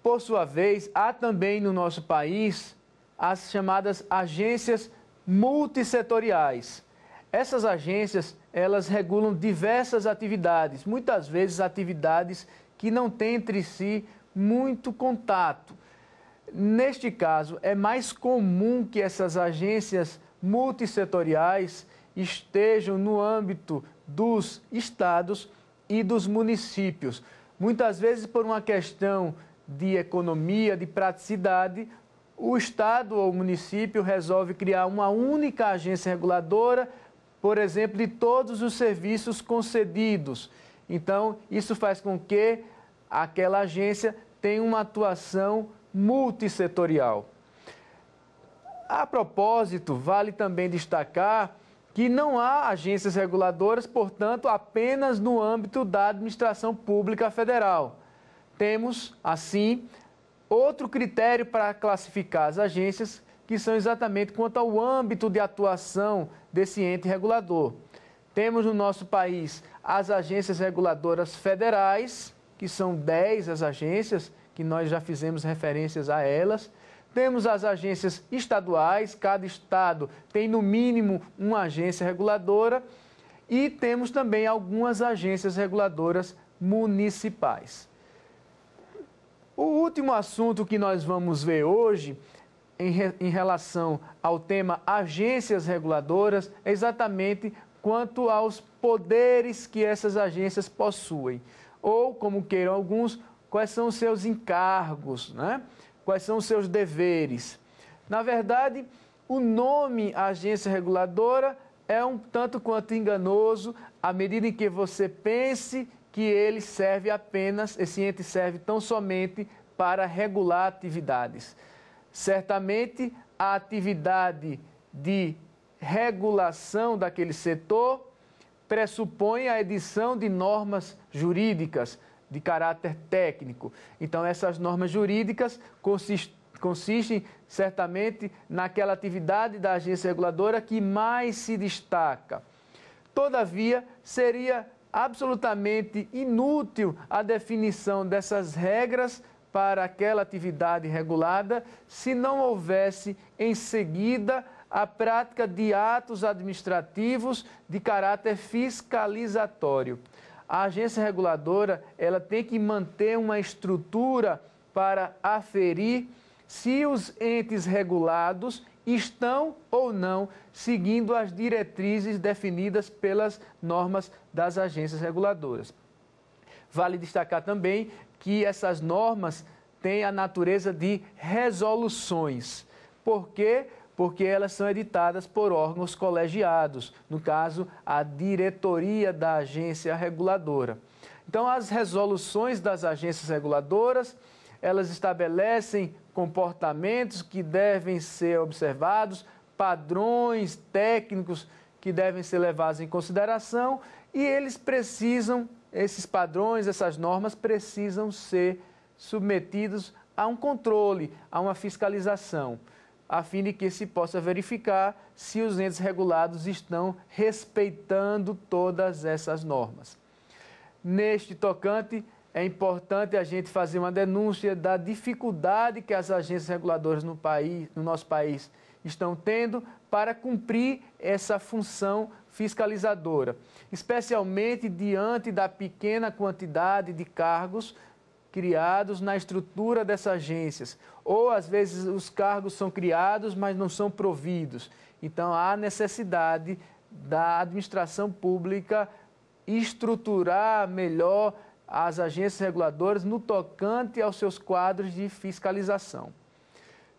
Por sua vez, há também no nosso país as chamadas agências multissetoriais. Essas agências, elas regulam diversas atividades, muitas vezes atividades que não têm entre si muito contato. Neste caso, é mais comum que essas agências multissetoriais estejam no âmbito dos estados e dos municípios. Muitas vezes, por uma questão de economia, de praticidade, o estado ou o município resolve criar uma única agência reguladora, por exemplo, de todos os serviços concedidos. Então, isso faz com que aquela agência tenha uma atuação multissetorial. A propósito, vale também destacar que não há agências reguladoras, portanto, apenas no âmbito da administração pública federal. Temos, assim, outro critério para classificar as agências, que são exatamente quanto ao âmbito de atuação desse ente regulador. Temos no nosso país as agências reguladoras federais, que são 10 as agências, que nós já fizemos referências a elas. Temos as agências estaduais, cada estado tem no mínimo uma agência reguladora, e temos também algumas agências reguladoras municipais. O último assunto que nós vamos ver hoje em, re, em, relação ao tema agências reguladoras é exatamente quanto aos poderes que essas agências possuem, ou, como queiram alguns, quais são os seus encargos, né? quais são os seus deveres. Na verdade, o nome agência reguladora é um tanto quanto enganoso à medida em que você pense que ele serve apenas, esse ente serve tão somente para regular atividades. Certamente, a atividade de regulação daquele setor pressupõe a edição de normas jurídicas, de caráter técnico. Então, essas normas jurídicas consistem certamente naquela atividade da agência reguladora que mais se destaca. Todavia, seria absolutamente inútil a definição dessas regras para aquela atividade regulada se não houvesse em seguida a prática de atos administrativos de caráter fiscalizatório a agência reguladora ela tem que manter uma estrutura para aferir se os entes regulados estão ou não seguindo as diretrizes definidas pelas normas das agências reguladoras. Vale destacar também que essas normas têm a natureza de resoluções, porque porque elas são editadas por órgãos colegiados, no caso, a diretoria da agência reguladora. Então, as resoluções das agências reguladoras, elas estabelecem comportamentos que devem ser observados, padrões técnicos que devem ser levados em consideração e eles precisam, esses padrões, essas normas precisam ser submetidos a um controle, a uma fiscalização a fim de que se possa verificar se os entes regulados estão respeitando todas essas normas. Neste tocante, é importante a gente fazer uma denúncia da dificuldade que as agências reguladoras no, país, no nosso país estão tendo para cumprir essa função fiscalizadora, especialmente diante da pequena quantidade de cargos criados na estrutura dessas agências, ou às vezes os cargos são criados, mas não são providos. Então há necessidade da administração pública estruturar melhor as agências reguladoras no tocante aos seus quadros de fiscalização.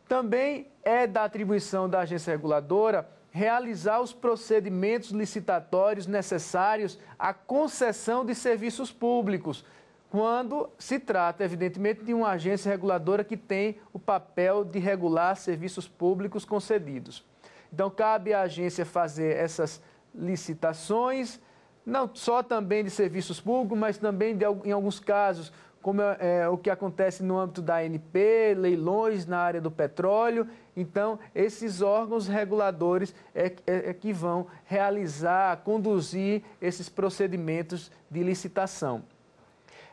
Também é da atribuição da agência reguladora realizar os procedimentos licitatórios necessários à concessão de serviços públicos, quando se trata, evidentemente, de uma agência reguladora que tem o papel de regular serviços públicos concedidos. Então, cabe à agência fazer essas licitações, não só também de serviços públicos, mas também, de, em alguns casos, como é, o que acontece no âmbito da ANP, leilões na área do petróleo. Então, esses órgãos reguladores é, é, é que vão realizar, conduzir esses procedimentos de licitação.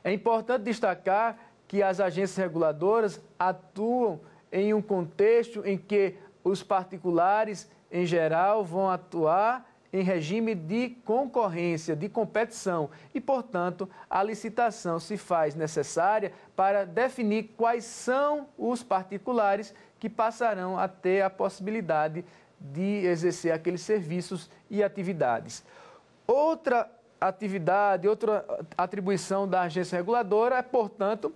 É importante destacar que as agências reguladoras atuam em um contexto em que os particulares, em geral, vão atuar em regime de concorrência, de competição, e, portanto, a licitação se faz necessária para definir quais são os particulares que passarão a ter a possibilidade de exercer aqueles serviços e atividades. Outra atividade, outra atribuição da agência reguladora é, portanto,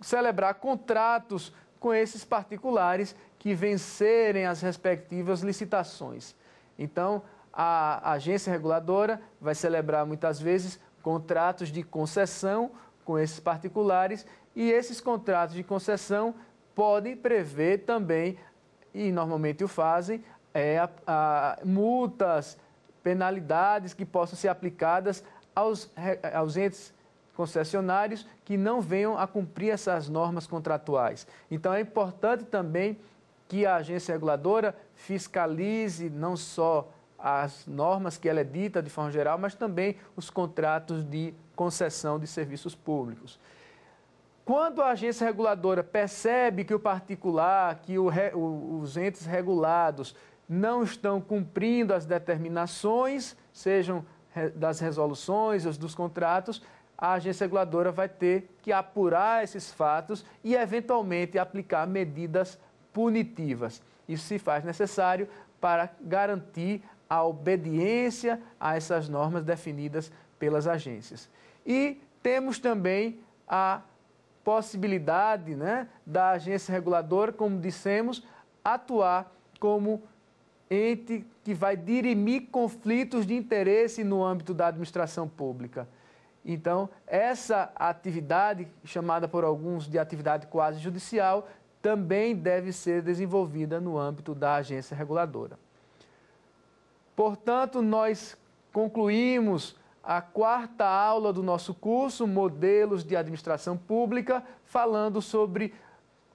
celebrar contratos com esses particulares que vencerem as respectivas licitações. Então, a agência reguladora vai celebrar muitas vezes contratos de concessão com esses particulares e esses contratos de concessão podem prever também, e normalmente o fazem, é, a, a, multas penalidades que possam ser aplicadas aos, aos entes concessionários que não venham a cumprir essas normas contratuais. Então é importante também que a agência reguladora fiscalize não só as normas que ela edita é de forma geral, mas também os contratos de concessão de serviços públicos. Quando a agência reguladora percebe que o particular, que o, os entes regulados não estão cumprindo as determinações, sejam das resoluções ou dos contratos, a agência reguladora vai ter que apurar esses fatos e, eventualmente, aplicar medidas punitivas. Isso se faz necessário para garantir a obediência a essas normas definidas pelas agências. E temos também a possibilidade né, da agência reguladora, como dissemos, atuar como ente que vai dirimir conflitos de interesse no âmbito da administração pública. Então, essa atividade, chamada por alguns de atividade quase judicial, também deve ser desenvolvida no âmbito da agência reguladora. Portanto, nós concluímos a quarta aula do nosso curso, Modelos de Administração Pública, falando sobre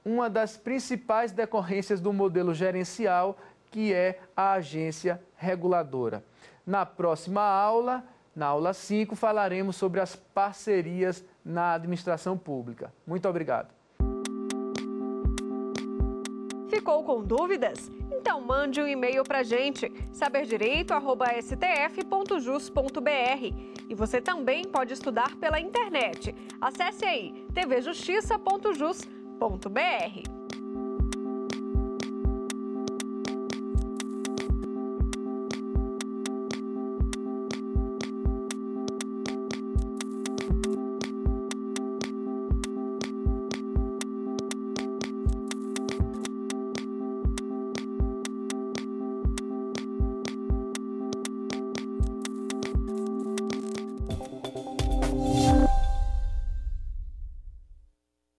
uma das principais decorrências do modelo gerencial, que é a agência reguladora. Na próxima aula, na aula 5, falaremos sobre as parcerias na administração pública. Muito obrigado. Ficou com dúvidas? Então mande um e-mail para a gente, saberdireito@stf.jus.br. E você também pode estudar pela internet. Acesse aí tvjustiça.jus.br.